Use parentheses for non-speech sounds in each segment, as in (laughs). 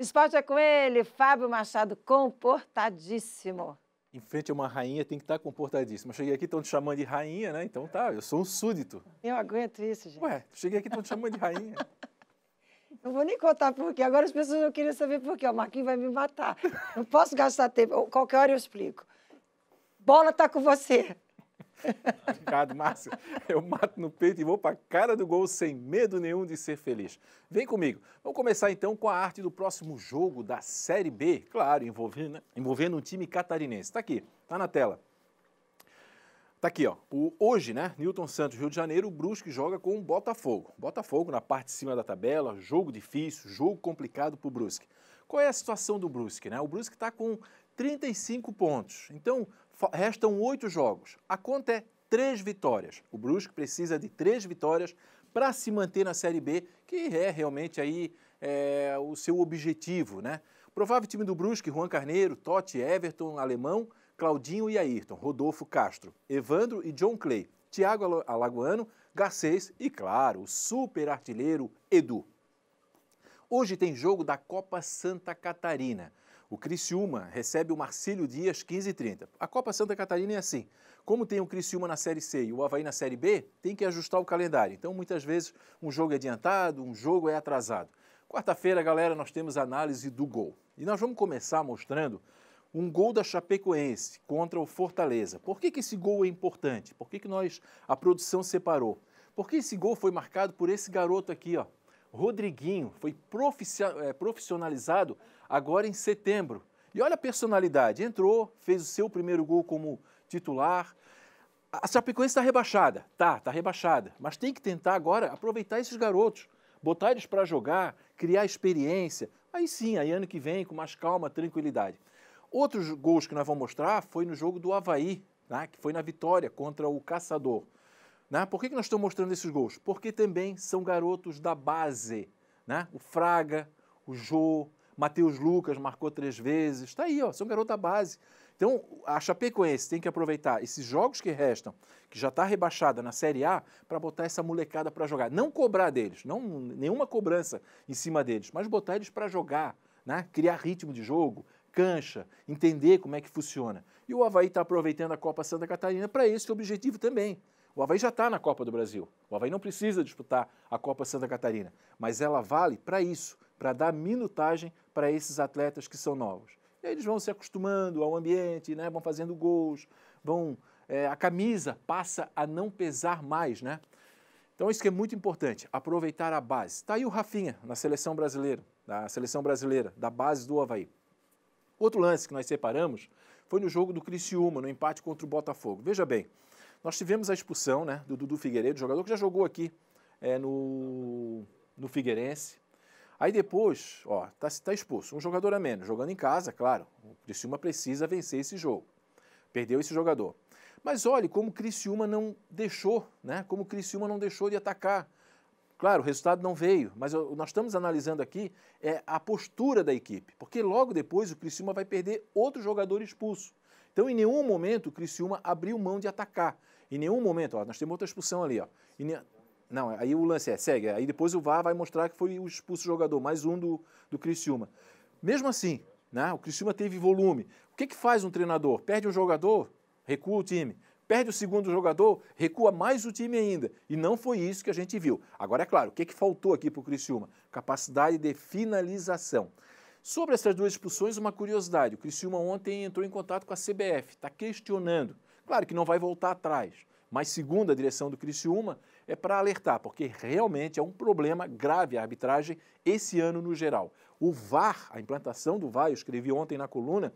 Esporte é com ele, Fábio Machado, comportadíssimo. Em frente a uma rainha tem que estar tá comportadíssimo. cheguei aqui, estão te chamando de rainha, né? Então tá, eu sou um súdito. Eu aguento isso, gente. Ué, cheguei aqui, estão te chamando de rainha. (laughs) Não vou nem contar por quê. Agora as pessoas não queriam saber por quê. O Marquinhos vai me matar. Não posso gastar tempo. Qualquer hora eu explico. Bola tá com você. (laughs) Obrigado, Márcio. Eu mato no peito e vou para a cara do gol sem medo nenhum de ser feliz. Vem comigo. Vamos começar então com a arte do próximo jogo da Série B, claro, envolvendo, né? envolvendo um time catarinense. Está aqui, está na tela. Tá aqui, ó. O, hoje, né? Newton Santos, Rio de Janeiro, o Brusque joga com o Botafogo. Botafogo na parte de cima da tabela, jogo difícil, jogo complicado para o Brusque. Qual é a situação do Brusque, né? O Brusque está com 35 pontos. Então, restam oito jogos. A conta é três vitórias. O Brusque precisa de três vitórias para se manter na Série B, que é realmente aí é, o seu objetivo, né? Provável time do Brusque, Juan Carneiro, Totti, Everton, Alemão, Claudinho e Ayrton, Rodolfo Castro, Evandro e John Clay, Thiago Alagoano, Garcês e, claro, o super artilheiro Edu. Hoje tem jogo da Copa Santa Catarina. O Criciúma recebe o Marcílio Dias 15h30. A Copa Santa Catarina é assim. Como tem o Criciúma na Série C e o Havaí na Série B, tem que ajustar o calendário. Então, muitas vezes, um jogo é adiantado, um jogo é atrasado. Quarta-feira, galera, nós temos análise do gol. E nós vamos começar mostrando um gol da Chapecoense contra o Fortaleza. Por que, que esse gol é importante? Por que, que nós, a produção separou? Porque esse gol foi marcado por esse garoto aqui, ó, Rodriguinho foi é, profissionalizado agora em setembro. E olha a personalidade, entrou, fez o seu primeiro gol como titular. A Chapecoense está rebaixada, tá, está rebaixada, mas tem que tentar agora aproveitar esses garotos, botar eles para jogar, criar experiência. Aí sim, aí ano que vem, com mais calma, tranquilidade. Outros gols que nós vamos mostrar foi no jogo do Havaí, né, que foi na vitória contra o Caçador. Né? Por que, que nós estamos mostrando esses gols? Porque também são garotos da base. Né? O Fraga, o Jô, Matheus Lucas marcou três vezes. Está aí, ó, são garotos da base. Então, a Chapecoense tem que aproveitar esses jogos que restam, que já está rebaixada na Série A, para botar essa molecada para jogar. Não cobrar deles, não nenhuma cobrança em cima deles, mas botar eles para jogar, né? criar ritmo de jogo, cancha, entender como é que funciona. E o Havaí está aproveitando a Copa Santa Catarina para esse objetivo também. O Havaí já está na Copa do Brasil. O Havaí não precisa disputar a Copa Santa Catarina, mas ela vale para isso, para dar minutagem para esses atletas que são novos. E eles vão se acostumando ao ambiente, né? vão fazendo gols, vão é, a camisa passa a não pesar mais, né? Então isso que é muito importante, aproveitar a base. Está aí o Rafinha na seleção brasileira, da seleção brasileira, da base do Havaí. Outro lance que nós separamos foi no jogo do Criciúma, no empate contra o Botafogo. Veja bem, nós tivemos a expulsão né, do Dudu Figueiredo, jogador que já jogou aqui é, no, no Figueirense. Aí depois, ó, tá, tá expulso. Um jogador a menos, jogando em casa, claro. O Criciúma precisa vencer esse jogo. Perdeu esse jogador. Mas olhe como o Criciúma não deixou, né? Como o Criciúma não deixou de atacar. Claro, o resultado não veio, mas nós estamos analisando aqui é a postura da equipe, porque logo depois o Criciúma vai perder outro jogador expulso. Então, em nenhum momento, o Criciúma abriu mão de atacar. Em nenhum momento, ó, nós temos outra expulsão ali, ó. Ne... Não, aí o lance é, segue. Aí depois o VAR vai mostrar que foi o expulso jogador, mais um do, do Criciúma. Mesmo assim, né, o Criciúma teve volume. O que, que faz um treinador? Perde um jogador, recua o time. Perde o segundo jogador, recua mais o time ainda. E não foi isso que a gente viu. Agora, é claro, o que, que faltou aqui para o Criciúma? Capacidade de finalização. Sobre essas duas expulsões, uma curiosidade. O Criciúma ontem entrou em contato com a CBF, está questionando. Claro que não vai voltar atrás, mas segundo a direção do Criciúma, é para alertar, porque realmente é um problema grave a arbitragem esse ano no geral. O VAR, a implantação do VAR, eu escrevi ontem na coluna,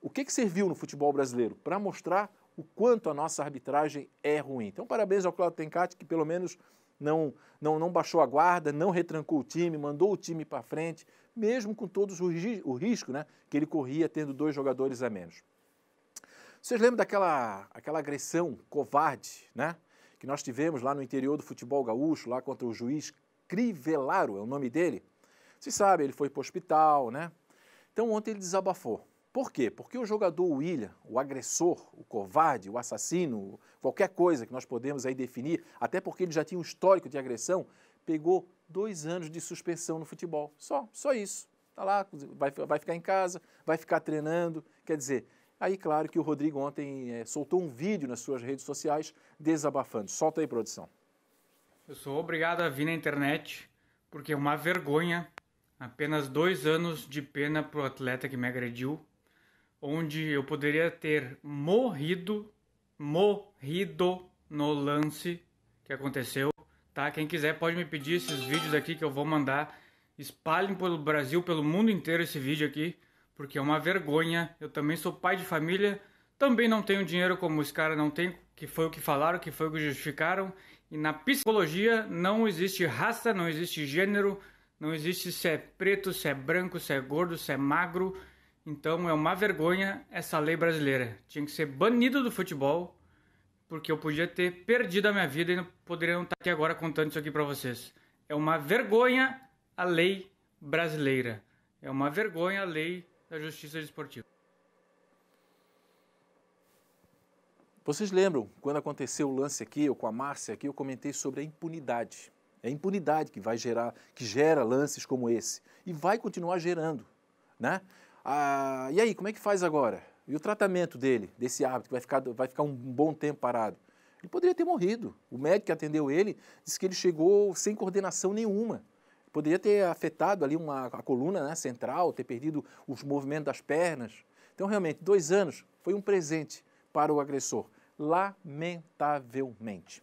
o que, que serviu no futebol brasileiro? Para mostrar o quanto a nossa arbitragem é ruim. Então, parabéns ao Cláudio Tencati, que pelo menos não, não, não baixou a guarda, não retrancou o time, mandou o time para frente, mesmo com todos o risco né, que ele corria tendo dois jogadores a menos. Vocês lembram daquela aquela agressão covarde né, que nós tivemos lá no interior do futebol gaúcho, lá contra o juiz Crivelaro, é o nome dele? Vocês sabem, ele foi para o hospital, né? Então ontem ele desabafou. Por quê? Porque o jogador William, o agressor, o covarde, o assassino, qualquer coisa que nós podemos aí definir, até porque ele já tinha um histórico de agressão, pegou dois anos de suspensão no futebol. Só, só isso. Tá lá, vai, vai ficar em casa, vai ficar treinando. Quer dizer, aí claro que o Rodrigo ontem é, soltou um vídeo nas suas redes sociais desabafando. Solta aí, produção. Eu sou obrigado a vir na internet porque é uma vergonha. Apenas dois anos de pena para o atleta que me agrediu onde eu poderia ter morrido, morrido no lance que aconteceu, tá? Quem quiser pode me pedir esses vídeos aqui que eu vou mandar. Espalhem pelo Brasil, pelo mundo inteiro esse vídeo aqui, porque é uma vergonha. Eu também sou pai de família, também não tenho dinheiro como os caras não têm, que foi o que falaram, que foi o que justificaram. E na psicologia não existe raça, não existe gênero, não existe se é preto, se é branco, se é gordo, se é magro. Então é uma vergonha essa lei brasileira. Tinha que ser banido do futebol, porque eu podia ter perdido a minha vida e não poderia não estar aqui agora contando isso aqui para vocês. É uma vergonha a lei brasileira. É uma vergonha a lei da justiça desportiva. Vocês lembram quando aconteceu o lance aqui, eu com a Márcia aqui, eu comentei sobre a impunidade. É a impunidade que vai gerar, que gera lances como esse e vai continuar gerando, né? Ah, e aí, como é que faz agora? E o tratamento dele, desse hábito, que vai ficar, vai ficar um bom tempo parado? Ele poderia ter morrido. O médico que atendeu ele disse que ele chegou sem coordenação nenhuma. Poderia ter afetado ali uma, a coluna né, central, ter perdido os movimentos das pernas. Então, realmente, dois anos foi um presente para o agressor, lamentavelmente.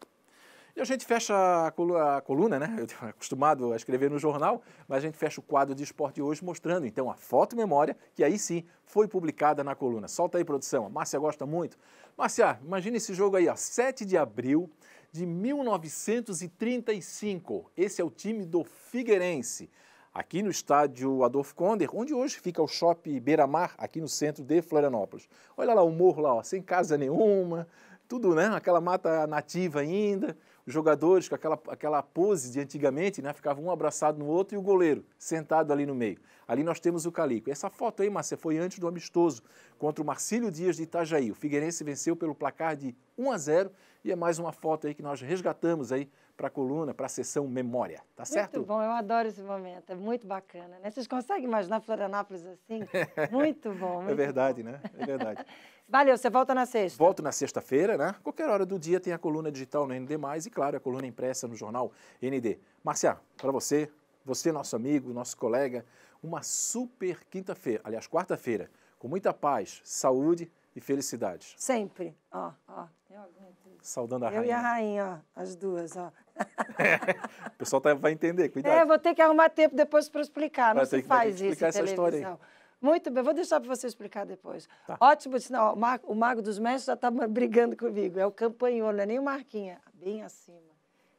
E a gente fecha a coluna, né? Eu tenho (laughs) acostumado a escrever no jornal, mas a gente fecha o quadro de esporte hoje mostrando então a foto memória, que aí sim foi publicada na coluna. Solta aí, produção. A Márcia gosta muito. Márcia, imagina esse jogo aí, ó, 7 de abril de 1935. Esse é o time do Figueirense aqui no estádio Adolfo Konder, onde hoje fica o Shopping Beira-Mar, aqui no centro de Florianópolis. Olha lá o morro lá, ó, sem casa nenhuma, tudo, né? Aquela mata nativa ainda jogadores com aquela, aquela pose de antigamente, né? Ficava um abraçado no outro e o goleiro sentado ali no meio. Ali nós temos o Calico. Essa foto aí, Márcia, foi antes do amistoso contra o Marcílio Dias de Itajaí. O Figueirense venceu pelo placar de 1 a 0 e é mais uma foto aí que nós resgatamos aí para a coluna, para a sessão memória, tá certo? Muito bom, eu adoro esse momento, é muito bacana, né? Vocês conseguem imaginar Florianápolis assim? (laughs) muito bom, é muito É verdade, bom. né? É verdade. (laughs) Valeu, você volta na sexta. Volto na sexta-feira, né? Qualquer hora do dia tem a coluna digital no ND+, e claro, a coluna impressa no jornal ND. Marcia, para você, você nosso amigo, nosso colega, uma super quinta-feira, aliás, quarta-feira, com muita paz, saúde e felicidade. Sempre, ó, ó, eu aguento. Saudando a eu rainha. Eu e a rainha, ó, as duas, ó. (laughs) o pessoal tá, vai entender, cuidado. É, vou ter que arrumar tempo depois para explicar. Não se faz isso explicar essa história aí. Muito bem, vou deixar para você explicar depois. Tá. Ótimo sinal. O Mago dos Mestres já está (laughs) brigando comigo. É o campanholo, não é nem o Marquinha. Bem acima.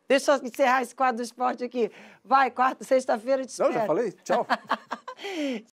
Deixa eu encerrar esse quadro do esporte aqui. Vai, quarta, sexta-feira, te espero. Não, já falei? Tchau. (laughs)